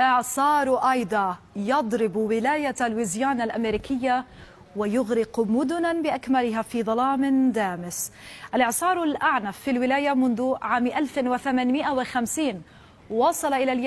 إعصار أيضا يضرب ولاية لويزيانا الأمريكية ويغرق مدنا بأكملها في ظلام دامس الإعصار الأعنف في الولاية منذ عام 1850 وصل إلى اليابس